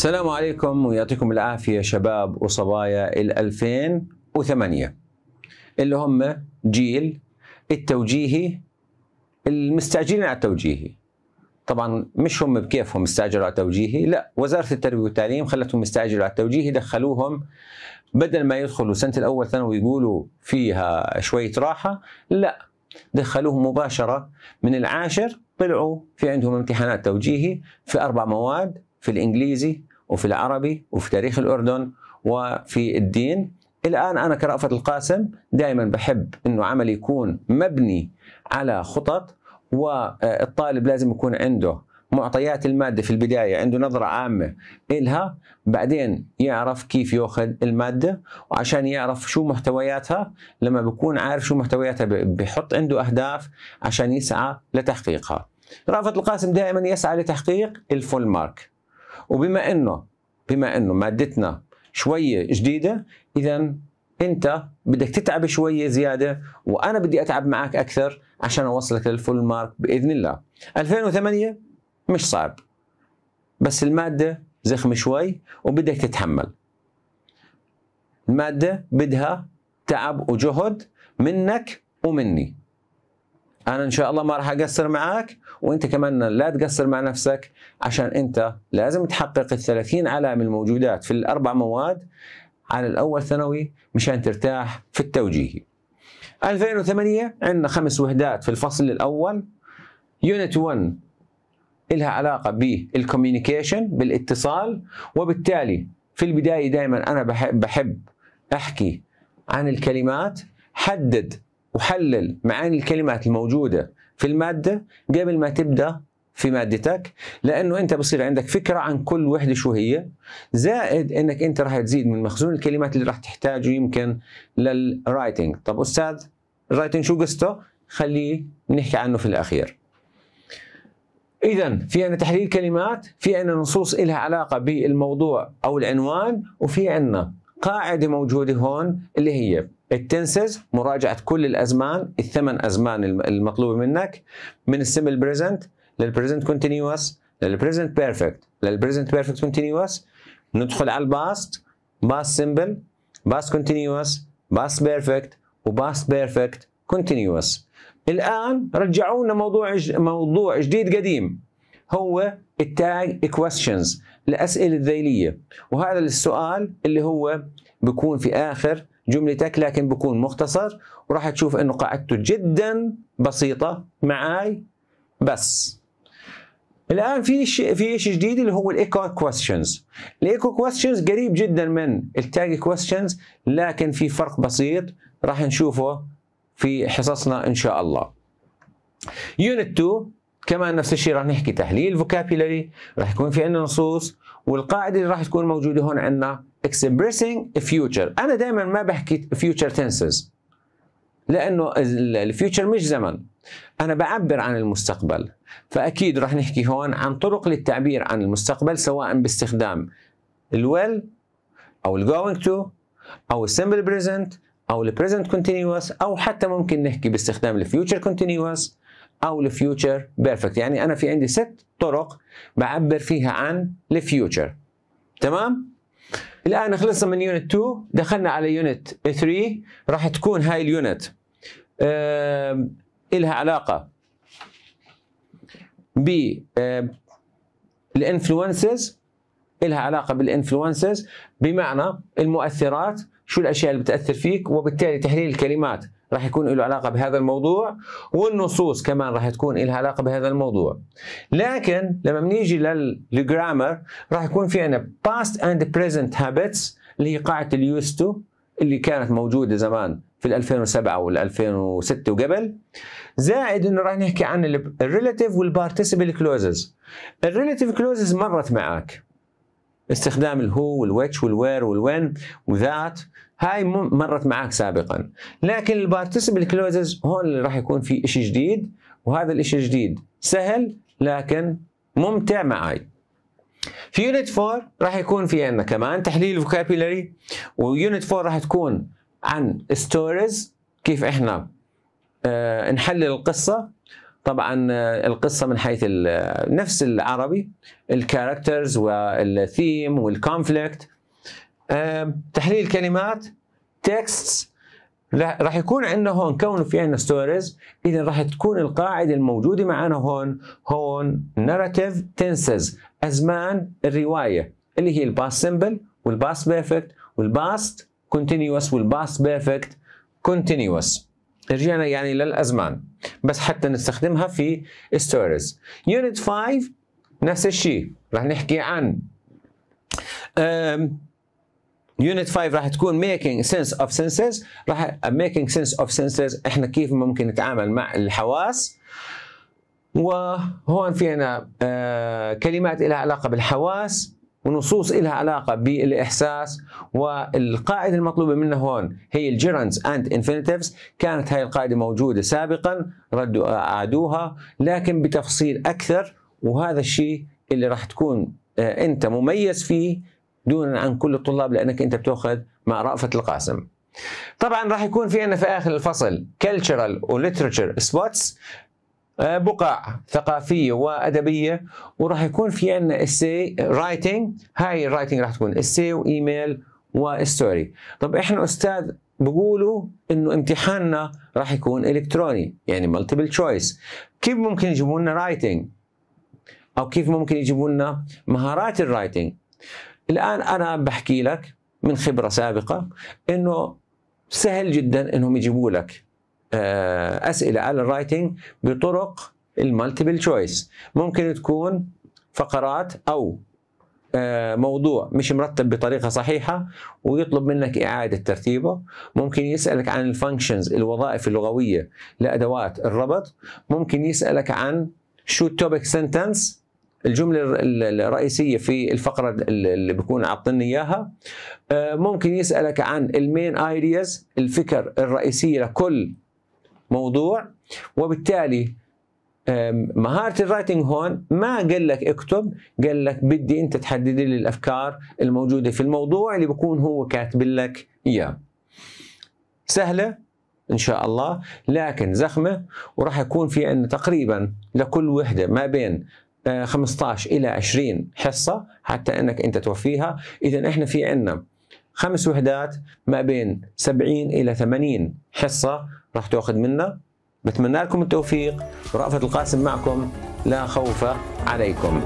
السلام عليكم ويعطيكم العافية شباب وصبايا الألفين 2008 اللي هم جيل التوجيهي المستعجلين على التوجيهي طبعا مش هم بكيفهم استعجلوا على التوجيهي لا وزارة التربية والتعليم خلتهم يستعجلوا على التوجيهي دخلوهم بدل ما يدخلوا سنة الأول ثانوي يقولوا فيها شوية راحة لا دخلوهم مباشرة من العاشر طلعوا في عندهم امتحانات توجيهي في أربع مواد في الإنجليزي وفي العربي وفي تاريخ الأردن وفي الدين الآن أنا كرأفت القاسم دائما بحب أنه عملي يكون مبني على خطط والطالب لازم يكون عنده معطيات المادة في البداية عنده نظرة عامة إلها بعدين يعرف كيف يأخذ المادة وعشان يعرف شو محتوياتها لما بكون عارف شو محتوياتها بحط عنده أهداف عشان يسعى لتحقيقها رأفت القاسم دائما يسعى لتحقيق الفول مارك وبما انه بما انه مادتنا شويه جديده اذا انت بدك تتعب شويه زياده وانا بدي اتعب معك اكثر عشان اوصلك للفول مارك باذن الله 2008 مش صعب بس الماده زخم شوي وبدك تتحمل الماده بدها تعب وجهد منك ومني انا ان شاء الله ما راح اقصر معاك وانت كمان لا تقصر مع نفسك عشان انت لازم تحقق ال 30 علامه الموجودات في الاربع مواد على الاول ثانوي مشان ترتاح في التوجيهي 2008 عندنا خمس وحدات في الفصل الاول يونت 1 إلها علاقة بالكوميونيكيشن بالاتصال وبالتالي في البداية دائما أنا بحب, بحب أحكي عن الكلمات حدد وحلل معاني الكلمات الموجودة في المادة قبل ما تبدأ في مادتك لانه انت بصير عندك فكره عن كل وحده شو هي زائد انك انت راح تزيد من مخزون الكلمات اللي راح تحتاجه يمكن للرايتنج طب استاذ الرايتنج شو قصته خليه نحكي عنه في الاخير اذا في عندنا تحليل كلمات في عندنا نصوص إلها علاقه بالموضوع او العنوان وفي عندنا قاعده موجوده هون اللي هي التنسز مراجعه كل الازمان الثمان ازمان المطلوبه منك من السيمبل بريزنت للبريزنت كونتينيوس للبريزنت بيرفكت للبريزنت بيرفكت كونتينيوس ندخل على الباست باست سيمبل باست كونتينيوس باست بيرفكت وباست بيرفكت كونتينيوس الان رجعونا موضوع ج... موضوع جديد قديم هو التاج كويستشنز الاسئله الذيليه وهذا السؤال اللي هو بيكون في اخر جملتك لكن بكون مختصر وراح تشوف انه قاعدته جدا بسيطه معاي بس الان في شيء في شيء جديد اللي هو الايكو كويستشنز الايكو كويستشنز قريب جدا من التاج كويستشنز لكن في فرق بسيط راح نشوفه في حصصنا ان شاء الله يونت 2 كمان نفس الشيء راح نحكي تحليل فوكابيلري راح يكون في عندنا نصوص والقاعده اللي راح تكون موجوده هون عندنا expressing future انا دائما ما بحكي future tenses لانه الفيوتشر مش زمن انا بعبر عن المستقبل فاكيد رح نحكي هون عن طرق للتعبير عن المستقبل سواء باستخدام الويل او going تو او السمبل بريزنت او البريزنت continuous او حتى ممكن نحكي باستخدام الفيوتشر continuous او الفيوتشر perfect يعني انا في عندي ست طرق بعبر فيها عن الفيوتشر تمام الآن خلصنا من يونت 2 دخلنا على يونت 3 راح تكون هاي اليونت آه إلها علاقة ب الانفلونسز إلها علاقة بالانفلونسز بمعنى المؤثرات شو الأشياء اللي بتأثر فيك وبالتالي تحليل الكلمات راح يكون له علاقة بهذا الموضوع والنصوص كمان راح تكون لها علاقة بهذا الموضوع لكن لما بنيجي للجرامر راح يكون في عندنا past and present habits اللي هي قاعدة اليوز تو اللي كانت موجودة زمان في ال 2007 وال 2006 وقبل زائد انه راح نحكي عن الريلاتيف والبارتيسيبل كلوزز الريلاتيف كلوزز مرت معك استخدام الهو والويتش والوير والوين وذات هاي مرت معك سابقا لكن البارتيسيبل كلوزز هون اللي راح يكون في شيء جديد وهذا الشيء الجديد سهل لكن ممتع معي في يونت 4 راح يكون في عندنا كمان تحليل فوكابيلري ويونت 4 راح تكون عن ستوريز كيف احنا آه، نحلل القصه طبعا آه، القصه من حيث آه، نفس العربي الكاركترز والثيم والكونفليكت تحليل كلمات تكست راح يكون عندنا هون كونه في عندنا ستوريز اذا راح تكون القاعده الموجوده معنا هون هون ناراتيف تنسز ازمان الروايه اللي هي الباست سمبل والباست بيرفكت والباست كونتينيوس والباست بيرفكت كونتينيوس رجعنا يعني للازمان بس حتى نستخدمها في ستوريز يونت 5 نفس الشيء رح نحكي عن يونت 5 راح تكون ميكينج سنس اوف سنسز راح ميكينج سنس اوف سنسز احنا كيف ممكن نتعامل مع الحواس وهون في عنا آه، كلمات لها علاقه بالحواس ونصوص إلها علاقة بالإحساس والقاعدة المطلوبة منا هون هي الجيرنز أند إنفينيتيفز كانت هاي القاعدة موجودة سابقا ردوا أعادوها لكن بتفصيل أكثر وهذا الشيء اللي راح تكون آه، أنت مميز فيه دون عن كل الطلاب لأنك أنت بتأخذ مع رأفة القاسم طبعا راح يكون في عندنا في اخر الفصل كلتشرال وليترشر سبوتس آه، بقع ثقافيه وادبيه وراح يكون في عنا اسي رايتنج هاي الرايتنج راح تكون اسي وايميل وستوري طب احنا استاذ بقولوا انه امتحاننا راح يكون الكتروني يعني مالتيبل تشويس كيف ممكن يجيبوا لنا رايتنج او كيف ممكن يجيبوا لنا مهارات الرايتنج الان انا بحكي لك من خبره سابقه انه سهل جدا انهم يجيبوا لك آه، اسئله على الرايتنج بطرق المالتيبل تشويس ممكن تكون فقرات او آه، موضوع مش مرتب بطريقه صحيحه ويطلب منك اعاده ترتيبه ممكن يسالك عن الفانكشنز الوظائف اللغويه لادوات الربط ممكن يسالك عن شو التوبك سنتنس الجملة الرئيسية في الفقرة اللي بكون عطني إياها آه، ممكن يسألك عن المين ايدياز الفكر الرئيسية لكل موضوع وبالتالي مهارة الرايتنج هون ما قال لك اكتب قال لك بدي انت تحدد لي الافكار الموجودة في الموضوع اللي بكون هو كاتب لك اياه سهلة ان شاء الله لكن زخمة وراح يكون في عندنا تقريبا لكل وحدة ما بين 15 آه، الى 20 حصة حتى انك انت توفيها اذا احنا في عندنا خمس وحدات ما بين 70 إلى 80 حصة راح تأخذ منا بتمنى لكم التوفيق ورأفت القاسم معكم لا خوف عليكم